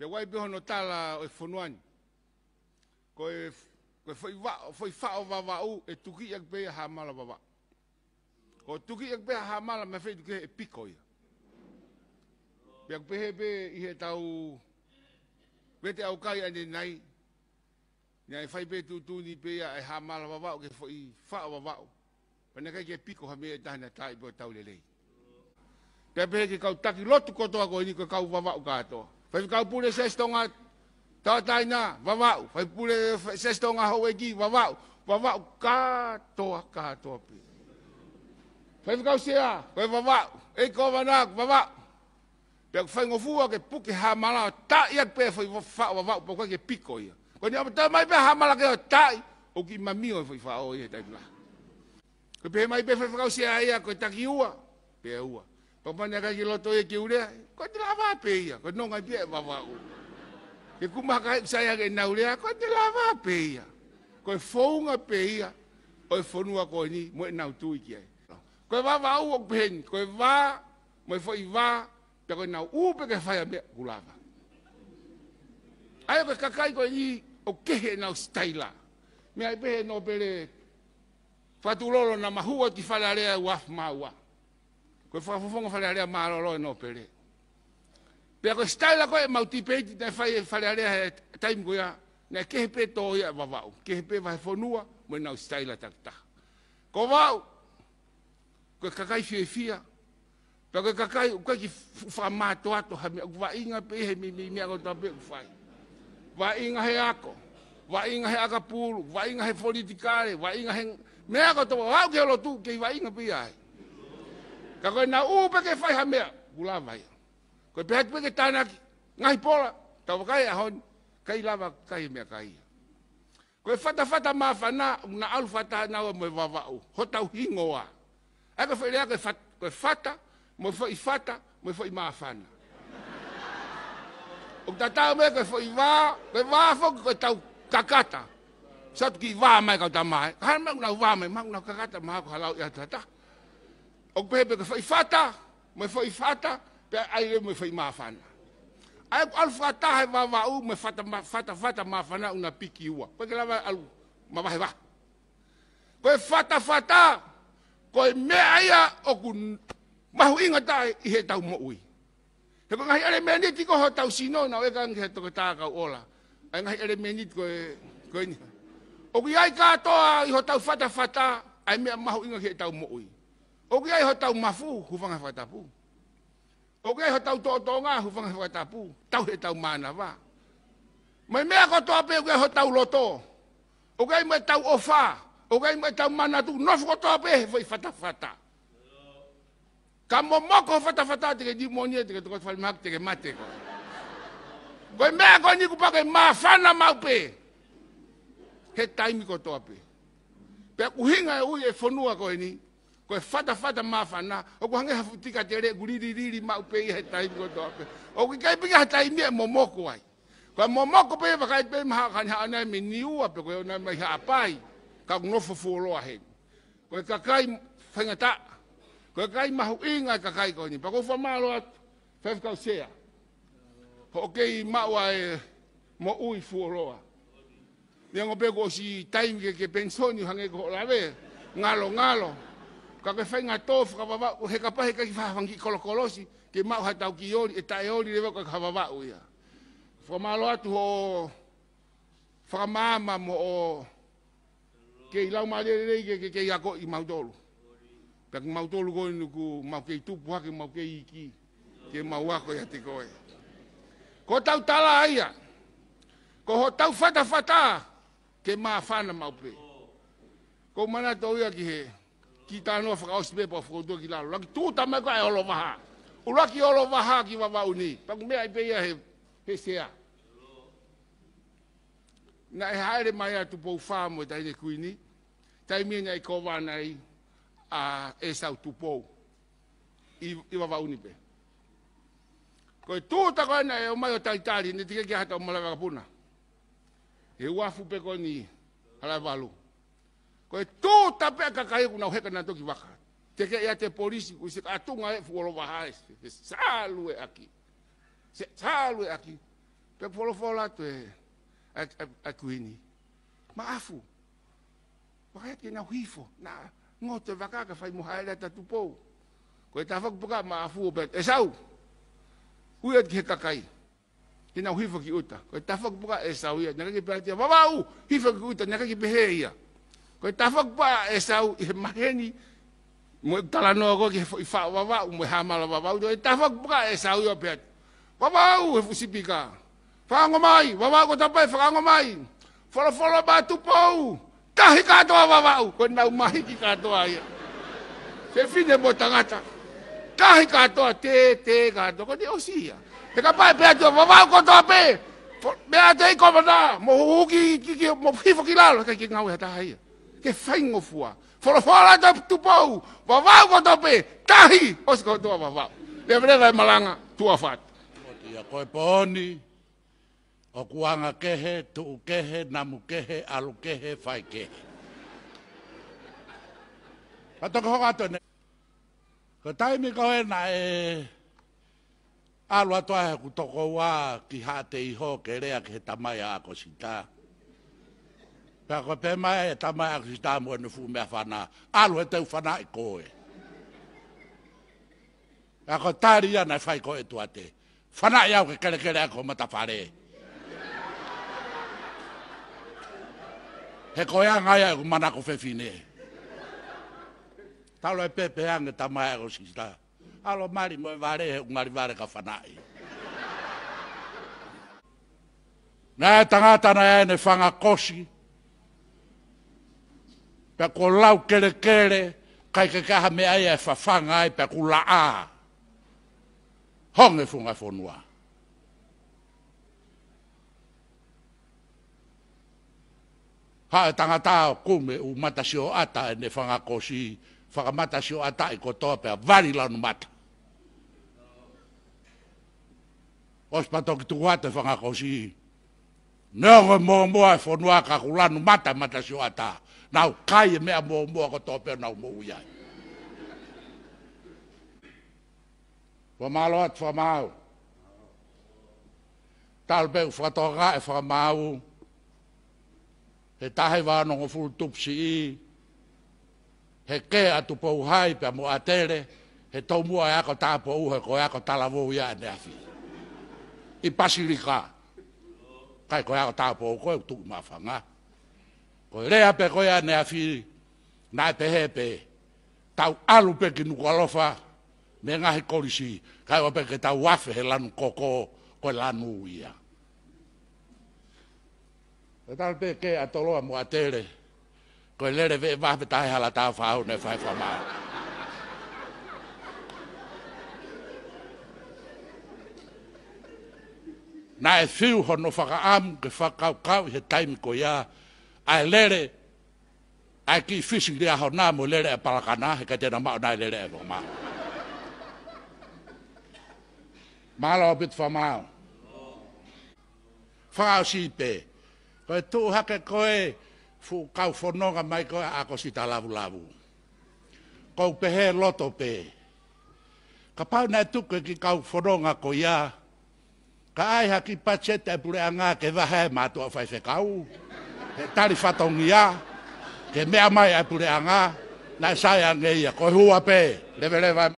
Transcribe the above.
pe wai be hono tala e fonuan ko e ko e foi va foi fao o va va u e tuki ek be ha mala va va ko tuki ek be ha mala me fe tuki e piko ia pe ek be be i he tau te au kai ani nai ni ai fai be tu tu ni be ia e ha mala va va ke foi fao o va va u pe ke piko ha me e tahna tai bo tau le lei Pepe ke kau taki lotu kotoa ko ini ke kau vava ukaatoa. Fai fikau pule sestonga tātaina wawau. Fai pule sestonga howeki wawau. Wawau katoa katoa pi. Fai fikau sea, koe wawau. Eko wanaku wawau. Pea kufai ngofua ke puke hamala ta iat pe fai wawau wawau pa kwa ke piko ia. Koe ni apata mai pe hamala ke o tai. O ki mamio e fai fai o ia tai pula. Koe pe mai pe fai fikau sea ia koe taki ua. Pea ua. Papa ni kaki loto ye kiure, ko te lava pe ia, ko no ngai pe papa u. Ke kuma ka e saya ke na ulia, ko te lava pe ia. Ko fonga e pe ia, o fonua e ko ni mo na utu ki ai. Ko va va u ok pen, ko va mo fo i va, pe ko na upe ke fa ia me kulava. Ai ko ka ni o ke he na staila. Me ai no pele. Fatulolo na mahua ki fa uaf maua ko fa fa fa le ale ma lo no pele pe ko sta la ko ma ti pe ti fa fa le ale time go ya na ke pe to ya va va ke pe va fo mo na sta ta ta ko va ko kakai kai fi fi ya pe ko ka ko ki fa ma to to ha mi va inga pe mi mi mi ko ta pe fai va inga he ako va inga he aka pul inga he politikare va inga he me ko to va ke lo tu ke va inga pe ai Ka koe nā ū peke whai ha mea, ula vai. Koe pehat peke tānaki, ngai pola, tau wakai a hon, kai lava kai mea kai. Koe fata fata mafa nā, unna alu fata nā ua mwe wawau, hotau hingoa. Eka whai lea koe fata, mwe whai fata, mwe whai mafana. Ok ta tau mea koe whai wā, koe wā whoki koe tau kakata. Sato ki wā mai kau tamai, hana mea unna wā mai, mā unna kakata mā kuhalau ia tata. Ha o pe pe fa fata me fa fata pe ai le me fa ma ai al fata he va va u me fata fata fata mafana una piki ua pe la va al ma va va ko fata fata ko me ai a o ku ma hu inga ta i he tau mo ui he ko ngai ale me ni ti ko ho tau sino na we ka ngi to ta ka ola ai ngai ale me ni ko e, ko ni o ai ka to a i ho tau fata fata ai me ma hu inga he tau mo ui O kia iho tau mafu, hufanga whakatapu. O kia iho tau tōtonga, hufanga whakatapu. Tau he tau mana wā. Mai mea kotoa pe, o kia iho tau loto. O kia iho tau ofa. O kia iho tau mana tu. Nofu kotoa pe, hui whatawhata. Ka mo moko whatawhata, teke di monia, teke tukot whalimak, teke mate ko. Koi mea koi ni kupake, ma whana mau pe. He taimi kotoa pe. Pea kuhinga e ui e whonua koi ni ko e ma fa na o ko hanga futika tere guriri riri ma upe i he taimi ko to ape o ki kai pe pika taimi e momoko ai ko ko pe va e kai pe ma kan ha na mi niu ape ko na mai ha pai ka no fo fo lo a he ko ka kai fanga ta ko kai ma inga ka kai ko ni pa ko fa ma lo at fef ka sea i ma wa e mo u i fo lo a ni ngo pe ko si taimi ke ke pensoni hanga ko la ve ngalo ngalo ka ke fainga to fra baba o he kapa he ka fa ki kolokolosi ke ma ha tau ki oli e tai oli le ka baba o ia fo malo atu ho fra mama mo o ke ilau ma le le ke ke ia ko i mau dolu ka ki mau dolu ko ni ku ma ke tu pu ke ma ke iki ke ma wa ko ia te ko e ko tau tala ia ko ho ta tau fata fata ke ma fa na ma pe ko mana to ia ki he ki ta no fa os pe po fo do ki la la tu ta ma ka holo va u la ki holo va ha ki va va uni pa ku me ai pe ya he he se ya na e haere mai atu pou fa mo ta ni ku ni ta mi ni ai ko va nai a e sa tu pou i i va va uni pe ko tu ta ko na e o mai o ta itali ni ti ke ha ta mo la ka puna e wa fu pe ko ni ala valu ko e tō tape a kakai kuna nau heka nā toki waka. Te kei a te polisi ku se katunga e fuolo waha e se sālu e aki. Se sālu e aki. Pe polo fola tu e a kuini. Ma afu. Waka e kei nau hifo. Nā ngō te waka ka fai muha e leta tupou. Ko e tāwhaku puka ma afu o bet. E sau. Ui at ki he kakai. Tēnau hifo ki uta. Ko e tāwhaku puka e sau ia. Nekaki pēhe tia. Wawau! Hifo ki uta. Nekaki pēhe ia. Nekaki pēhe ia ko ta fa ba e sa u e maheni mo e ta la no go ke fa wa wa mo ha ma la wa wa e ta fa ba e sa u yo pe wa wa u e fu sipika fa ngo mai wa wa go ta pa fa ngo mai fo lo fo lo ba tu po u ka hi ka to wa wa u ko na u mai ki ka to ai se fi de bo ta ngata ka hi ka to te te ka to ko di o si ya e ka pa pe a tu wa wa go ta pe Mea te i komana, mo huki, mo hifo ki lalo, kai ki ngau hata haia ke faingo fua. Fora fora ta tu pau. Ba va Tahi os ko tua va. Le vre vai malanga tua fat. Ya ko poni. O kuanga kehe, tu kehe, namu kehe, alu kehe, fai kehe. Atoko hoka ato ne. Ko taimi ko e na e... Alu atoa he kutoko wa ki hate iho ke rea ke he tamai a ako sitaa pe ko pe mai e ta mai e ki ta mo e no fu me fa na alo te fa na i ko e pe ko ta ri ana fa i ko e tuate fa na ya ke kele kele ko mata fa re he ko ia ngai ko mana ko fe fine ta lo pe pe ang ta mai ko si ta alo mari mo va re un mari va re ka fa na i Nā e tangata nā e ne whanga kosi, pe ko lau kere kere kai ke kaha me ai e fa fanga ai pe ku la a honge funga fo noa ha tanga ta ku me u mata sio ata e ne fanga ko si fanga mata sio ata e ko to pe vari la no mata os pa to ki tu wate fanga ko si Nē o mō mō e whonua ka kulanu mata mata si o atā. Nau kai e mea mō mō ko tōpeo nau mō uiai. Wa mālo atu wha māu. Tālu pēku whatoka e wha māu. He tahe wāno ngō full tupsi i. He kē atu pouhai pia mō atele. He tōmua e ako tāpo uhe ko e ako tālavo uiai ne afi. I pasilika kai ko ha ta po ko tu ma fa nga ko re a pe ko ya ne a fi na te he pe ta alu pe ki nu ko lo fa me nga he ko ri si kai pe ke ta wa fe la nu ko ko ko la nu ya e ta pe ke a to lo a mo a tele ko le re ve va pe ta ha la ta fa ne fa fa ma na e fiu hono whaka am ke whakau kau he taimi ko ya a e lere, a e ki fishing lia ho nā mo lere e palakana, he kai na mao nai lere e lo mā. Māla o bit whamāo. Whakau si pē, ko e tū hake koe, fu kau whanonga mai koe a ko si tā lavu lavu. Kau pehe loto pē. Ka pau nai tuku ki kau whanonga ko ya Ka ai haki pache te pure anga ke vahe mātua whai whekau. He tari whatongi a, ke mea mai a pure anga, nai sai a ngei a koi hua pē. Lewe lewe.